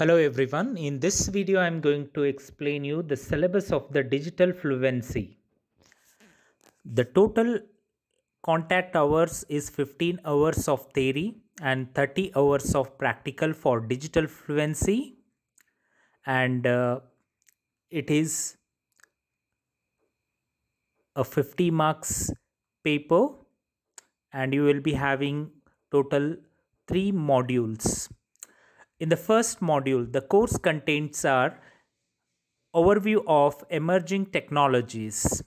Hello everyone, in this video I am going to explain you the syllabus of the digital fluency. The total contact hours is 15 hours of theory and 30 hours of practical for digital fluency and uh, it is a 50 marks paper and you will be having total 3 modules. In the first module, the course contents are overview of emerging technologies.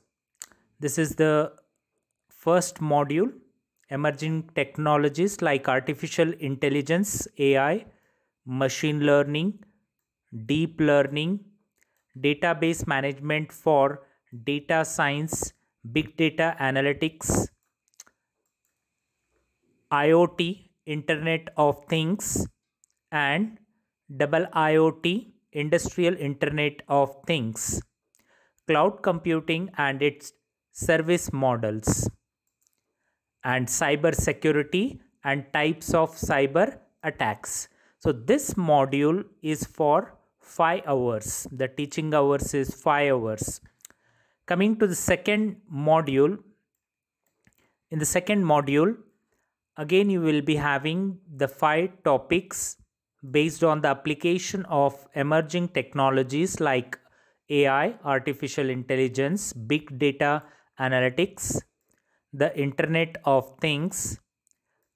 This is the first module, emerging technologies like artificial intelligence, AI, machine learning, deep learning, database management for data science, big data analytics, IoT, Internet of Things, and double IoT industrial internet of things cloud computing and its service models and cyber security and types of cyber attacks so this module is for 5 hours the teaching hours is 5 hours coming to the second module in the second module again you will be having the five topics based on the application of emerging technologies like AI, artificial intelligence, big data analytics, the Internet of Things,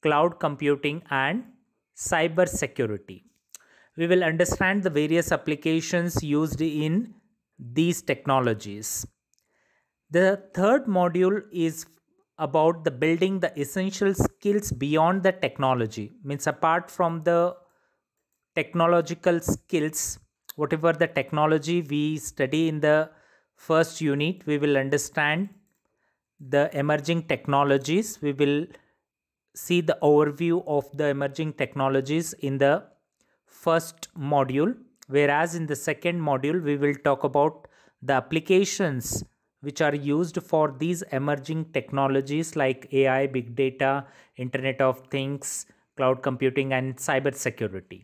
cloud computing, and cyber security. We will understand the various applications used in these technologies. The third module is about the building the essential skills beyond the technology means apart from the technological skills whatever the technology we study in the first unit we will understand the emerging technologies we will see the overview of the emerging technologies in the first module whereas in the second module we will talk about the applications which are used for these emerging technologies like AI, big data, internet of things, cloud computing and cyber security.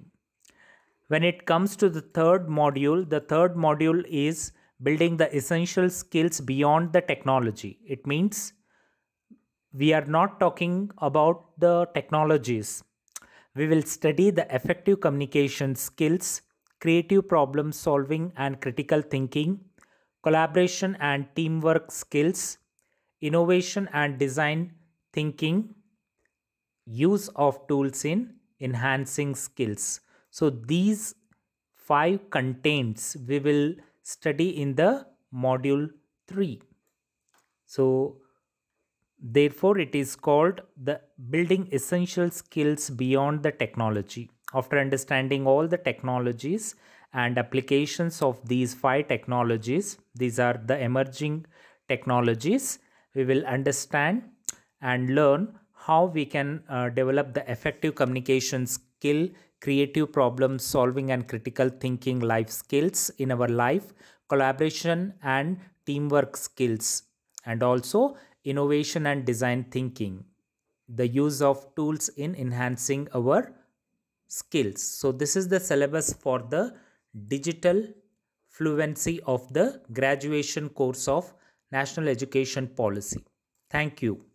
When it comes to the third module, the third module is building the essential skills beyond the technology. It means we are not talking about the technologies. We will study the effective communication skills, creative problem solving and critical thinking, collaboration and teamwork skills, innovation and design thinking, use of tools in enhancing skills. So these five contents we will study in the module 3. So therefore it is called the building essential skills beyond the technology. After understanding all the technologies and applications of these five technologies, these are the emerging technologies, we will understand and learn how we can uh, develop the effective communication skill creative problem solving and critical thinking life skills in our life, collaboration and teamwork skills, and also innovation and design thinking, the use of tools in enhancing our skills. So this is the syllabus for the digital fluency of the graduation course of National Education Policy. Thank you.